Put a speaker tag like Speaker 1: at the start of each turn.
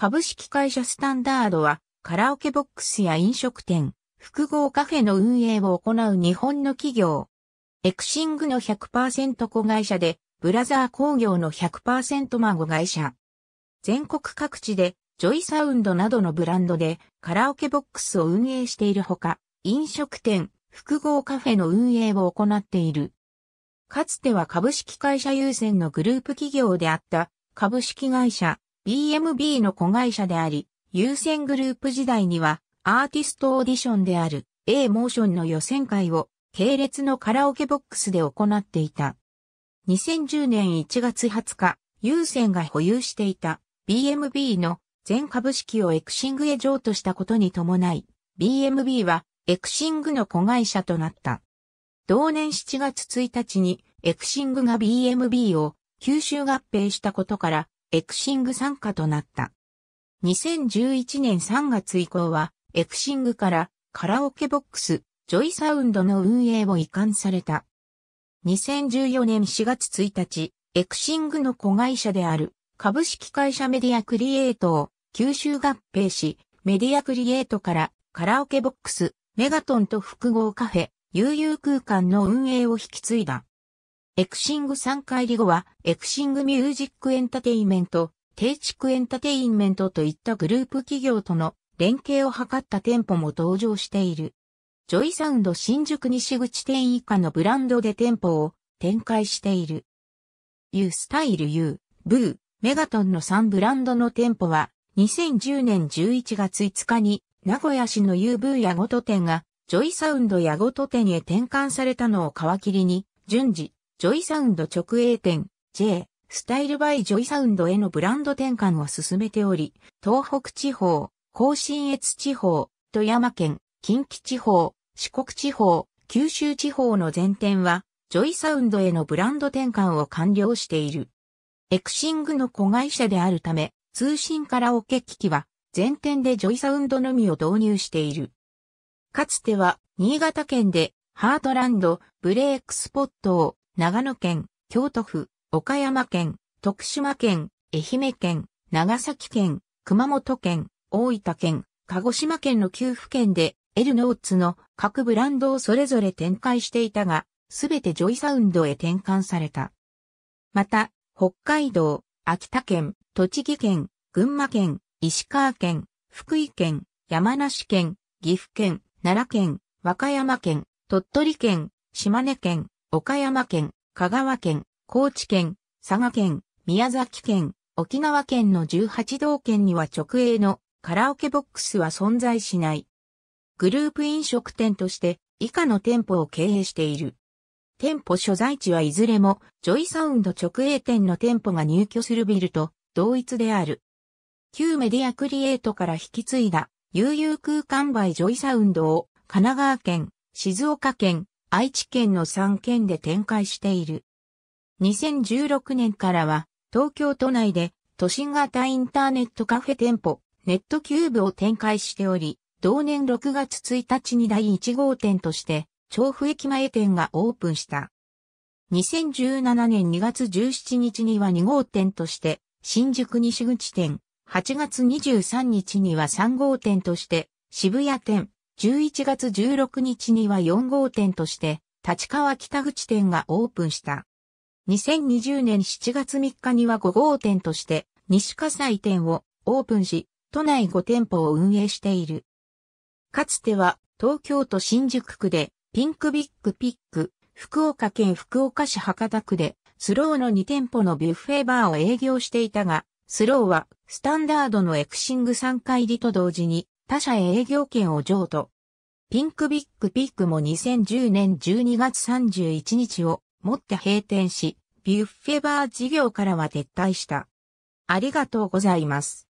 Speaker 1: 株式会社スタンダードは、カラオケボックスや飲食店、複合カフェの運営を行う日本の企業。エクシングの100%子会社で、ブラザー工業の100%孫会社。全国各地で、ジョイサウンドなどのブランドで、カラオケボックスを運営しているほか、飲食店、複合カフェの運営を行っている。かつては株式会社優先のグループ企業であった、株式会社、BMB の子会社であり、優先グループ時代にはアーティストオーディションである A モーションの予選会を系列のカラオケボックスで行っていた。2010年1月20日、優先が保有していた BMB の全株式をエクシングへ譲渡したことに伴い、BMB はエクシングの子会社となった。同年7月1日にエクシングが BMB を吸収合併したことからエクシング参加となった。2011年3月以降は、エクシングからカラオケボックス、ジョイサウンドの運営を移管された。2014年4月1日、エクシングの子会社である株式会社メディアクリエイトを吸収合併し、メディアクリエイトからカラオケボックス、メガトンと複合カフェ、悠々空間の運営を引き継いだ。エクシング3回り後は、エクシングミュージックエンタテインメント、低畜エンタテインメントといったグループ企業との連携を図った店舗も登場している。ジョイサウンド新宿西口店以下のブランドで店舗を展開している。U スタイル U、ブー、メガトンの3ブランドの店舗は2010年11月5日に名古屋市の u ーヤゴト店がジョイサウンドヤゴト店へ転換されたのを皮切りに順次ジョイサウンド直営店 J スタイルバイジョイサウンドへのブランド転換を進めており、東北地方、甲信越地方、富山県、近畿地方、四国地方、九州地方の全店は、ジョイサウンドへのブランド転換を完了している。エクシングの子会社であるため、通信カラオケ機器は、全店でジョイサウンドのみを導入している。かつては、新潟県で、ハートランド、ブレイクスポットを、長野県、京都府、岡山県、徳島県、愛媛県、長崎県、熊本県、大分県、鹿児島県の9府県で、エルノーツの各ブランドをそれぞれ展開していたが、すべてジョイサウンドへ転換された。また、北海道、秋田県、栃木県、群馬県、石川県、福井県、山梨県、岐阜県、奈良県、和歌山県、鳥取県、島根県、岡山県、香川県、高知県、佐賀県、宮崎県、沖縄県の18道県には直営のカラオケボックスは存在しない。グループ飲食店として以下の店舗を経営している。店舗所在地はいずれもジョイサウンド直営店の店舗が入居するビルと同一である。旧メディアクリエイトから引き継いだ悠々空間バイジョイサウンドを神奈川県、静岡県、愛知県の3県で展開している。2016年からは東京都内で都心型インターネットカフェ店舗ネットキューブを展開しており、同年6月1日に第1号店として調布駅前店がオープンした。2017年2月17日には2号店として新宿西口店、8月23日には3号店として渋谷店、11月16日には4号店として、立川北口店がオープンした。2020年7月3日には5号店として、西葛西店をオープンし、都内5店舗を運営している。かつては、東京都新宿区で、ピンクビッグピック、福岡県福岡市博多区で、スローの2店舗のビュッフェバーを営業していたが、スローは、スタンダードのエクシング3回入りと同時に、他社へ営業権を譲渡。ピンクビッグピックも2010年12月31日をもって閉店し、ビュッフェバー事業からは撤退した。ありがとうございます。